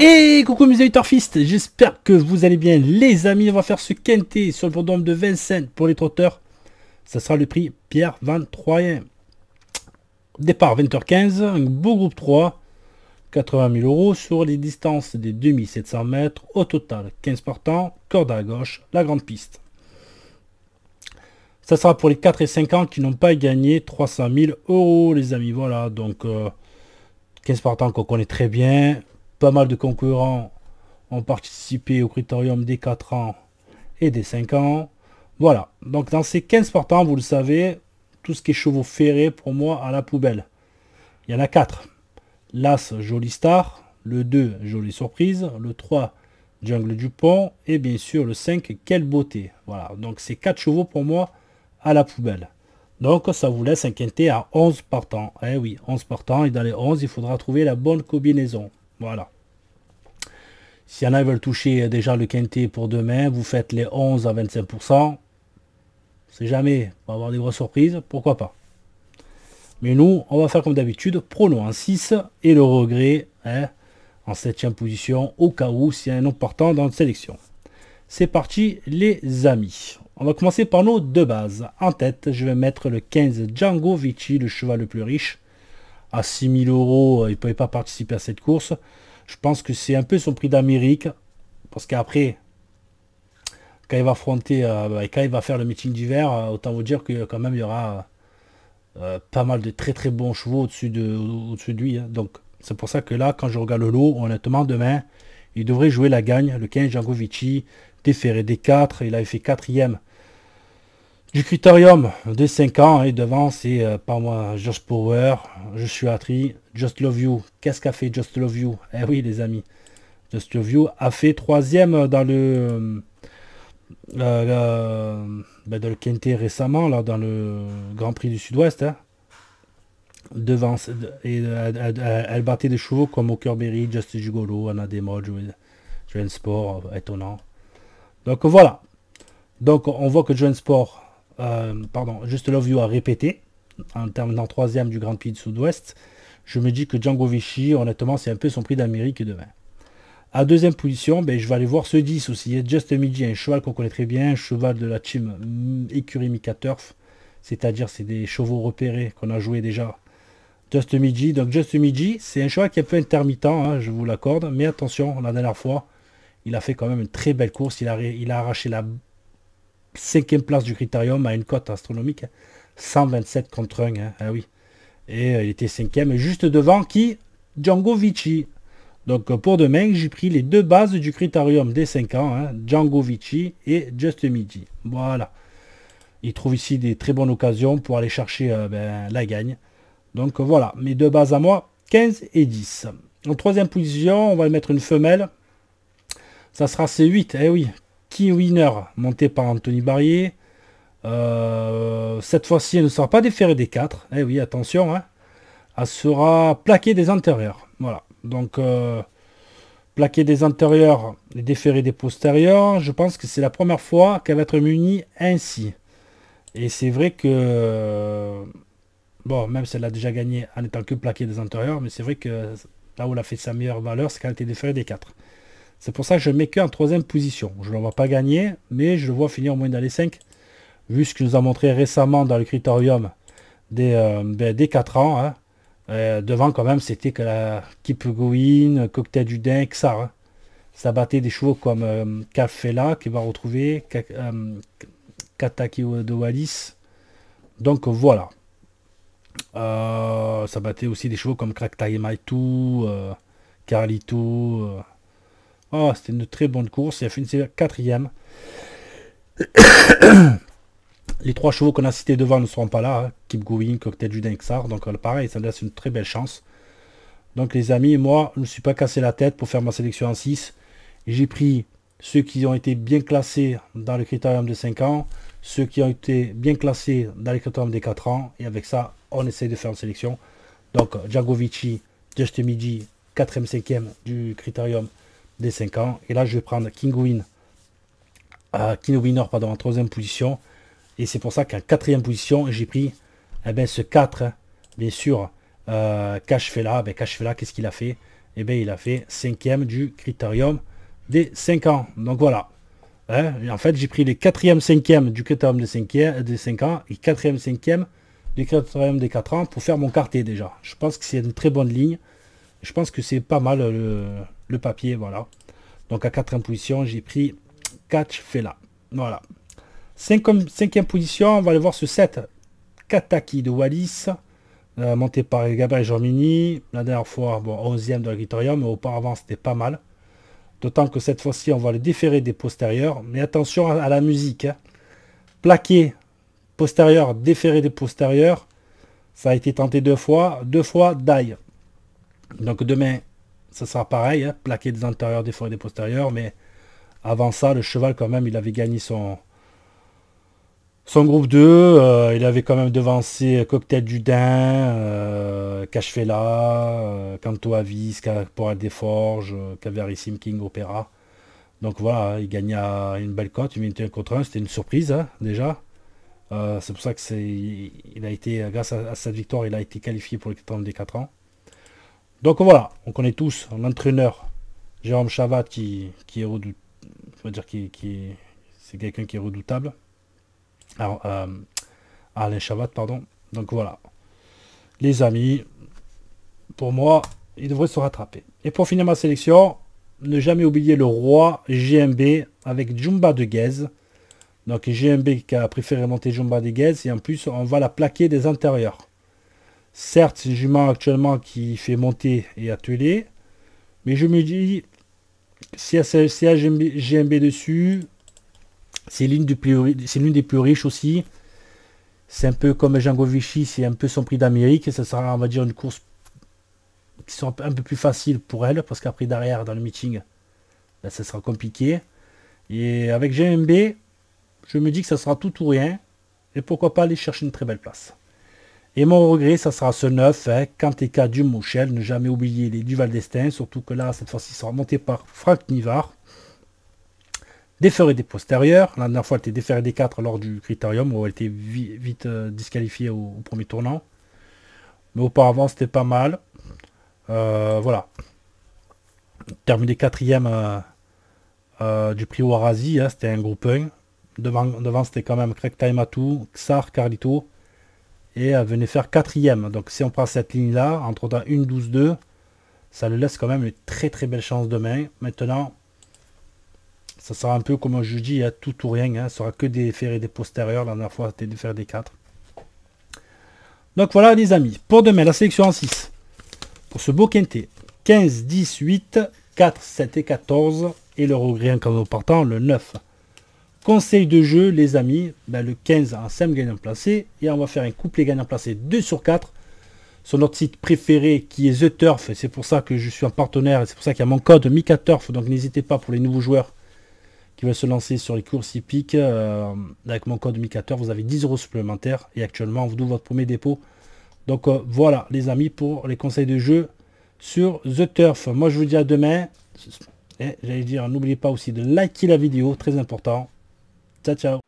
Et coucou mes amis j'espère que vous allez bien les amis, on va faire ce quintet sur le Vendôme de Vincennes pour les trotteurs. Ça sera le prix Pierre 23 Départ 20h15, un beau groupe 3, 80 000 euros sur les distances des 2700 mètres, au total 15 partants, corde à gauche, la grande piste. Ça sera pour les 4 et 5 ans qui n'ont pas gagné 300 000 euros les amis, voilà, donc 15 euh, partants qu'on connaît très bien, pas mal de concurrents ont participé au critérium des 4 ans et des 5 ans. Voilà, donc dans ces 15 partants, vous le savez, tout ce qui est chevaux ferrés, pour moi, à la poubelle. Il y en a 4. L'As, Jolie Star. Le 2, Jolie Surprise. Le 3, Jungle du pont. Et bien sûr, le 5, Quelle Beauté. Voilà, donc ces 4 chevaux, pour moi, à la poubelle. Donc, ça vous laisse inquiéter à 11 partants. Eh oui, 11 partants. Et dans les 11, il faudra trouver la bonne combinaison. Voilà. S'il y en a qui veulent toucher déjà le quinté pour demain, vous faites les 11 à 25%. C'est jamais, on va avoir des grosses surprises, pourquoi pas. Mais nous, on va faire comme d'habitude, prono en 6 et le regret hein, en 7ème position au cas où s'il y a un nom portant dans la sélection. C'est parti les amis. On va commencer par nos deux bases. En tête, je vais mettre le 15 Django Vici, le cheval le plus riche à 6000 euros, euh, il ne pouvait pas participer à cette course. Je pense que c'est un peu son prix d'Amérique, parce qu'après, quand il va affronter, euh, bah, quand il va faire le meeting d'hiver, euh, autant vous dire que quand même il y aura pas mal de très très bons chevaux au-dessus de, lui. Hein. Donc c'est pour ça que là, quand je regarde le lot, honnêtement, demain, il devrait jouer la gagne. Le 15, Jangovici, déféré des 4, il avait fait quatrième du criterium de 5 ans et devant c'est euh, pas moi George Power, je suis Atri, Just Love You, qu'est-ce qu'a fait Just Love You Eh oui les amis, Just Love You a fait troisième dans le, euh, ben, dans le récemment, là, dans le Grand Prix du Sud-Ouest. Hein. devant et euh, elle, battait des chevaux comme Berry, Just jugolo Anna Demod, Joanne Sport, étonnant. Donc voilà. Donc on voit que Joanne Sport euh, pardon, Just Love You a répété en terminant troisième du Grand Prix du Sud-Ouest, je me dis que Django Vichy, honnêtement, c'est un peu son prix d'Amérique demain. À deuxième position, ben, je vais aller voir ce 10 aussi. Just Midi, un cheval qu'on connaît très bien, un cheval de la team mm, Écurie Turf, c'est-à-dire c'est des chevaux repérés qu'on a joué déjà. Just Midi, donc Just Midi, c'est un cheval qui est un peu intermittent, hein, je vous l'accorde, mais attention, la dernière fois, il a fait quand même une très belle course, il a arraché la cinquième place du critérium à une cote astronomique. 127 contre 1, hein. ah oui. Et euh, il était cinquième, juste devant qui Django Vici. Donc euh, pour demain, j'ai pris les deux bases du critérium des 5 ans, hein, Django Vici et Just Midi. Voilà. Il trouve ici des très bonnes occasions pour aller chercher euh, ben, la gagne. Donc voilà, mes deux bases à moi, 15 et 10. En troisième position, on va mettre une femelle. Ça sera C8, eh oui, King Winner, monté par Anthony Barrier. Euh, cette fois-ci, elle ne sera pas déférée des 4. Eh oui, attention. Hein. Elle sera plaquée des antérieurs. Voilà. Donc, euh, plaquée des antérieurs et déférée des postérieurs. Je pense que c'est la première fois qu'elle va être munie ainsi. Et c'est vrai que... Bon, même si elle a déjà gagné en étant que plaquée des antérieurs, mais c'est vrai que là où elle a fait sa meilleure valeur, c'est qu'elle a été déférée des 4. C'est pour ça que je ne mets en troisième position. Je ne le vois pas gagner, mais je le vois finir au moins dans les 5. Vu ce qu'il nous a montré récemment dans le Critérium des, euh, ben, des 4 ans. Hein. Euh, devant quand même, c'était que la Keep Going, Cocktail du Dain, ça. Hein. Ça battait des chevaux comme euh, qui va retrouver, euh, Kataki de Wallis. Donc voilà. ça battait aussi des chevaux comme Crack Taïmaitu, Carlito. Oh, c'était une très bonne course. Il a fini quatrième. Les trois chevaux qu'on a cités devant ne seront pas là. Kip hein. Keep Going, Cocktail Judin, Xar. Donc euh, pareil, ça me laisse une très belle chance. Donc les amis, moi, je ne me suis pas cassé la tête pour faire ma sélection en 6. J'ai pris ceux qui ont été bien classés dans le critérium de 5 ans, ceux qui ont été bien classés dans le critérium des 4 ans. Et avec ça, on essaie de faire une sélection. Donc Djagovici, Just Midi, 4e, 5e du critérium des 5 ans. Et là, je vais prendre King Win, euh, Winner pardon, en troisième position. Et c'est pour ça qu'en quatrième position, j'ai pris eh ben, ce 4, bien sûr, euh, Cash Fela. Ben, Cash Fela, qu'est-ce qu'il a fait et eh ben il a fait cinquième du critérium des 5 ans. Donc voilà. Hein? en fait, j'ai pris les 4e, 5e du critérium des 5, des 5 ans et 4e, 5e du critérium des 4 ans pour faire mon quartier déjà. Je pense que c'est une très bonne ligne je pense que c'est pas mal le, papier, voilà. Donc à quatrième position, j'ai pris Catch Fella, Voilà. Cinquième, cinquième position, on va aller voir ce 7. Kataki de Wallis, euh, monté par Gabriel Jormini. La dernière fois, bon, 11e de l'Agritorium, mais auparavant c'était pas mal. D'autant que cette fois-ci, on va le déférer des postérieurs. Mais attention à, la musique. Hein. Plaqué, postérieur, déféré des postérieurs. Ça a été tenté deux fois. Deux fois, die. Donc demain, ça sera pareil, hein, plaqué des antérieurs, des forêts, des postérieurs, mais avant ça, le cheval quand même, il avait gagné son, son groupe 2, euh, il avait quand même devancé Cocktail du Dain, euh, Cachefella, euh, Canto des Forges, euh, Caverissime, King Opéra. Donc voilà, hein, il gagna une belle cote, une contre 1, c'était une surprise hein, déjà. Euh, c'est pour ça que c'est, il a été, grâce à, cette victoire, il a été qualifié pour les 34 ans. Donc voilà, on connaît tous l'entraîneur Jérôme Chavat qui, est redoutable. dire qui, c'est quelqu'un qui est redoutable. Euh, Alain Chavat, pardon. Donc voilà. Les amis, pour moi, il devrait se rattraper. Et pour finir ma sélection, ne jamais oublier le roi GMB avec Jumba de Guez. Donc GMB qui a préféré monter Jumba de Guez. Et en plus, on va la plaquer des intérieurs. Certes, c'est jument actuellement qui fait monter et atteler, mais je me dis, si c'est GMB, GMB dessus, c'est l'une des, plus riches aussi. C'est un peu comme Django Vichy, c'est un peu son prix d'Amérique, et ça sera, on va dire, une course qui sera un peu plus facile pour elle, parce qu'après, derrière, dans le meeting, ça ben, sera compliqué. Et avec GMB, je me dis que ça sera tout ou rien, et pourquoi pas aller chercher une très belle place. Et mon regret, ça sera ce 9, hein, t'es du Mouchel, ne jamais oublier les Duval d'Estaing, surtout que là, cette fois-ci, sera monté par Franck Nivard. et des postérieurs, la dernière fois, elle était des 4 lors du Critérium, où elle était vite euh, disqualifiée au, premier tournant. Mais auparavant, c'était pas mal. Euh, voilà. Terminé quatrième euh, du prix Warazi, hein, c'était un groupe 1. Devant, devant c'était quand même Craig tout, Xar, Carlito et venait faire quatrième. Donc si on prend cette ligne-là, entre temps une 12-2, ça le laisse quand même une très très belle chance demain. Maintenant, ça sera un peu comme je dis, hein, tout ou rien. Hein. ça sera que des et des postérieurs. La dernière fois, c'était de faire des 4. Donc voilà les amis, pour demain, la sélection en 6. Pour ce beau quintet, 15, 10, 8, 4, 7 et 14. Et le regret en cadeau partant, le 9. Conseil de jeu, les amis, ben, le 15 en 5 gagnant placé Et on va faire un couplet gagnant placé 2 sur 4 sur notre site préféré qui est The Turf. C'est pour ça que je suis un partenaire et c'est pour ça qu'il y a mon code Mika Turf. Donc n'hésitez pas pour les nouveaux joueurs qui veulent se lancer sur les courses hippiques. Euh, avec mon code Mika Turf, vous avez 10 euros supplémentaires. Et actuellement, on vous donne votre premier dépôt. Donc euh, voilà les amis pour les conseils de jeu sur The Turf. Moi je vous dis à demain. Et j'allais dire, n'oubliez pas aussi de liker la vidéo, très important. Ciao, ciao.